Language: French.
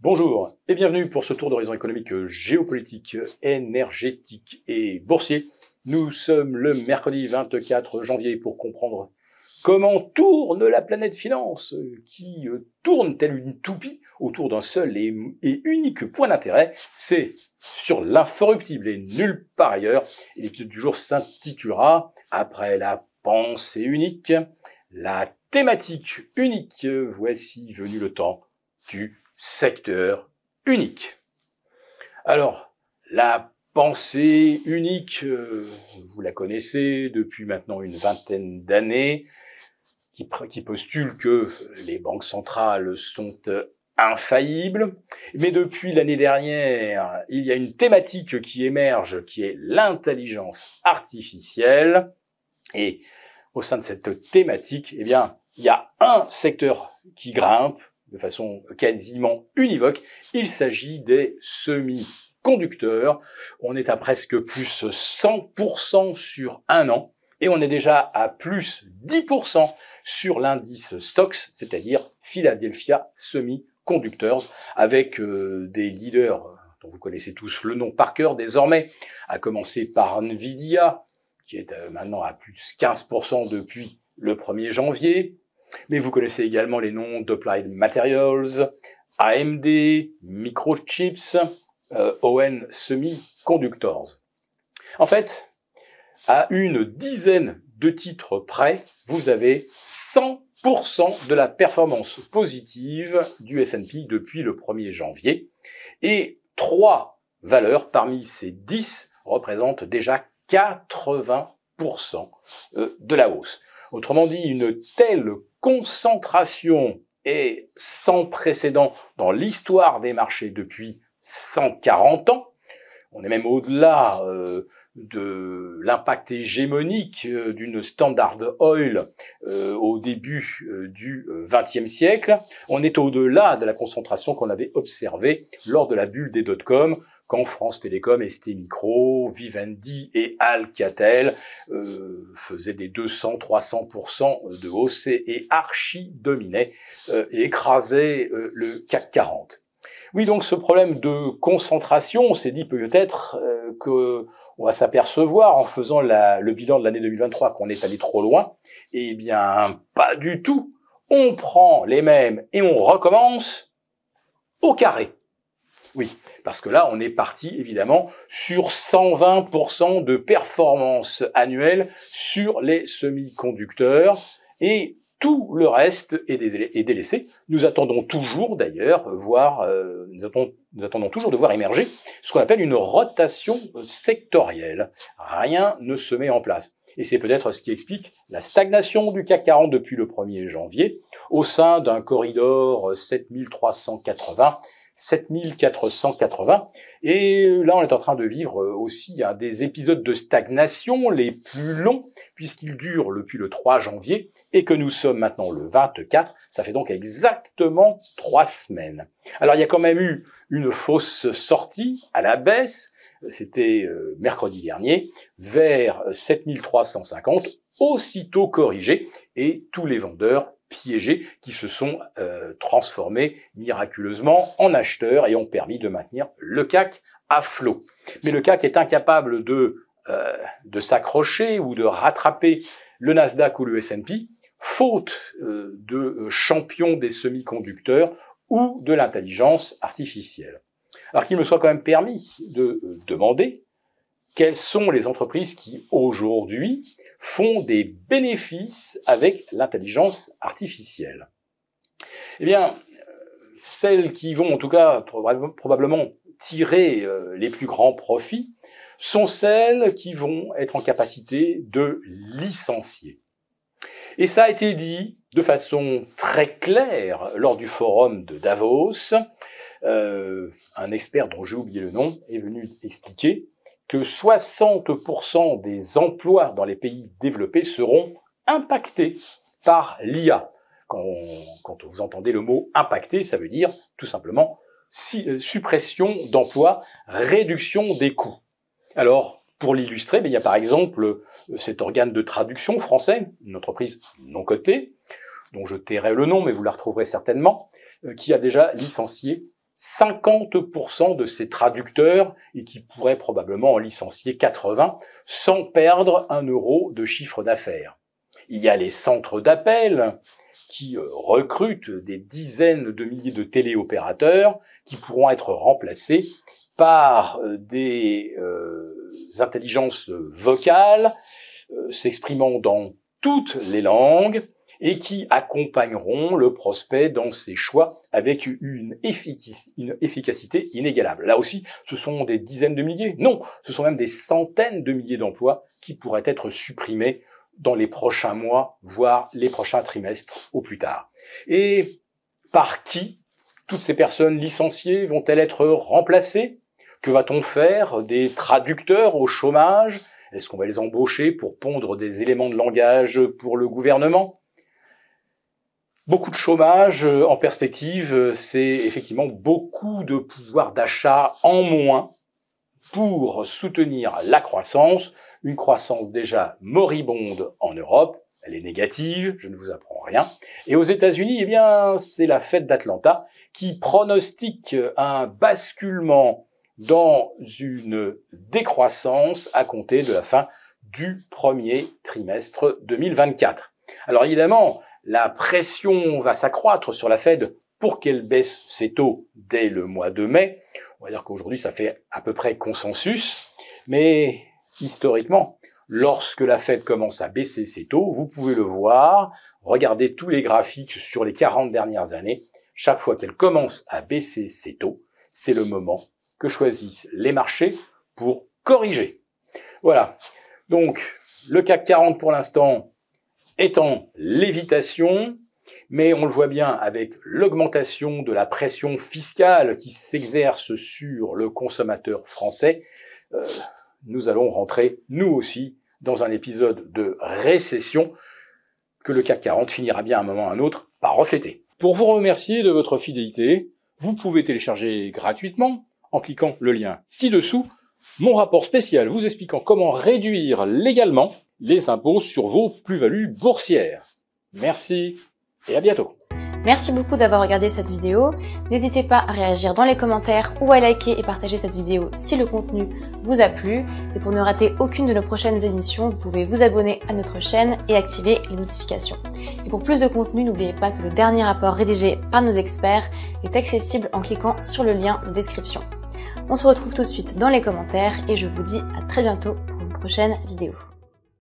Bonjour et bienvenue pour ce tour d'horizon économique, géopolitique, énergétique et boursier. Nous sommes le mercredi 24 janvier pour comprendre comment tourne la planète finance, qui euh, tourne telle une toupie autour d'un seul et, unique point d'intérêt, c'est sur l'inforruptible et nulle part ailleurs. Et l'épisode du jour s'intitulera Après la pensée unique, la thématique unique, voici venu le temps du secteur unique. Alors, la pensée unique, euh, vous la connaissez depuis maintenant une vingtaine d'années, qui, postule que les banques centrales sont euh, infaillibles. Mais depuis l'année dernière, il y a une thématique qui émerge qui est l'intelligence artificielle. Et au sein de cette thématique, eh bien, il y a un secteur qui grimpe, de façon quasiment univoque, il s'agit des semi-conducteurs. On est à presque plus 100% sur un an et on est déjà à plus 10% sur l'indice SOX, c'est-à-dire Philadelphia Semiconductors, avec euh, des leaders euh, dont vous connaissez tous le nom par cœur désormais, à commencer par Nvidia, qui est euh, maintenant à plus 15% depuis le 1er janvier, mais vous connaissez également les noms d'Applied Materials, AMD, Microchips, euh, ON Semiconductors. En fait, à une dizaine de titres près, vous avez 100% de la performance positive du S&P depuis le 1er janvier et trois valeurs parmi ces 10 représentent déjà 80% euh, de la hausse. Autrement dit, une telle concentration est sans précédent dans l'histoire des marchés depuis 140 ans. On est même au-delà euh, de l'impact hégémonique euh, d'une Standard Oil euh, au début du du XXe siècle. On est au-delà de la concentration qu'on avait observée lors de la bulle des dot-com quand France Télécom, ST Micro, Vivendi et Alcatel euh, faisaient des 200-300% de hausse et archi dominaient euh, et écrasaient euh, le CAC 40. Oui, donc ce problème de concentration, on s'est dit peut-être que on va s'apercevoir en faisant le bilan de l'année 2023 qu'on est allé trop loin. Eh bien, pas du tout. On prend les mêmes et on recommence au carré. Oui, parce que là, on est parti évidemment sur 120% de performance annuelle sur les semi-conducteurs et tout le reste est, délaissé. Nous attendons toujours d'ailleurs voir, euh, toujours de voir émerger ce qu'on appelle une rotation sectorielle. Rien ne se met en place. Et c'est peut-être ce qui explique la stagnation du CAC 40 depuis le 1er janvier au sein d'un corridor 7380 7480. Et là, on est en train de vivre euh, aussi des épisodes de stagnation les plus longs, puisqu'il dure depuis le 3 janvier et que nous sommes maintenant le 24. Ça fait donc exactement trois semaines. Alors, il y a quand même eu une fausse sortie à la baisse. C'était euh, mercredi dernier, vers 7350, aussitôt corrigé et tous les vendeurs piégés qui se sont euh, transformés miraculeusement en acheteurs et ont permis de maintenir le CAC à flot. Mais le CAC est incapable de, euh, de s'accrocher ou de rattraper le Nasdaq ou le S&P, faute euh, de champions des semi-conducteurs ou de l'intelligence artificielle. Alors qu'il me soit quand même permis de demander quelles sont les entreprises qui aujourd'hui font des bénéfices avec l'intelligence artificielle Eh bien, celles qui vont en tout cas probablement tirer euh, les plus grands profits sont celles qui vont être en capacité de licencier. Et ça a été dit de façon très claire lors du forum de Davos. Euh, un expert dont j'ai oublié le nom est venu expliquer que 60% des emplois dans les pays développés seront impactés par l'IA. Quand, vous entendez le mot impacté, ça veut dire tout simplement euh, suppression d'emplois, réduction des coûts. Alors, pour l'illustrer, ben, il y a par exemple euh, cet organe de traduction français, une entreprise non cotée, dont je tairai le nom, mais vous la retrouverez certainement, euh, qui a déjà licencié 50% de ces traducteurs et qui pourraient probablement en licencier 80 sans perdre un euro de chiffre d'affaires. Il y a les centres d'appel qui euh, recrutent des dizaines de milliers de téléopérateurs qui pourront être remplacés par euh, des euh, intelligences vocales s'exprimant dans toutes les langues et qui accompagneront le prospect dans ses choix avec une, efficacité inégalable. Là aussi, ce sont des dizaines de milliers, non, ce sont même des centaines de milliers d'emplois qui pourraient être supprimés dans les prochains mois, voire les prochains trimestres au plus tard. Et par qui toutes ces personnes licenciées vont-elles être remplacées Que va-t-on faire des traducteurs au chômage Est-ce qu'on va les embaucher pour pondre des éléments de langage pour le gouvernement Beaucoup de chômage euh, en perspective, euh, c'est effectivement beaucoup de pouvoir d'achat en moins pour soutenir la croissance, une croissance déjà moribonde en Europe, elle est négative, je ne vous apprends rien. Et aux États-Unis, eh bien, c'est la fête d'Atlanta qui pronostique un basculement dans une décroissance à compter de la fin du premier trimestre 2024. Alors évidemment, la pression va s'accroître sur la Fed pour qu'elle baisse ses taux dès le mois de mai. On va dire qu'aujourd'hui, ça fait à peu près consensus. Mais historiquement, lorsque la Fed commence à baisser ses taux, vous pouvez le voir, regardez tous les graphiques sur les 40 dernières années, chaque fois qu'elle commence à baisser ses taux, c'est le moment que choisissent les marchés pour corriger. Voilà. Donc, le CAC 40 pour l'instant, Étant lévitation, mais on le voit bien avec l'augmentation de la pression fiscale qui s'exerce sur le consommateur français, euh, nous allons rentrer, nous aussi, dans un épisode de récession que le CAC 40 finira bien à un moment ou à un autre par refléter. Pour vous remercier de votre fidélité, vous pouvez télécharger gratuitement, en cliquant le lien ci-dessous, mon rapport spécial vous expliquant comment réduire légalement les impôts sur vos plus-values boursières. Merci et à bientôt. Merci beaucoup d'avoir regardé cette vidéo. N'hésitez pas à réagir dans les commentaires ou à liker et partager cette vidéo si le contenu vous a plu. Et pour ne rater aucune de nos prochaines émissions, vous pouvez vous abonner à notre chaîne et activer les notifications. Et pour plus de contenu, n'oubliez pas que le dernier rapport rédigé par nos experts est accessible en cliquant sur le lien de description. On se retrouve tout de suite dans les commentaires et je vous dis à très bientôt pour une prochaine vidéo.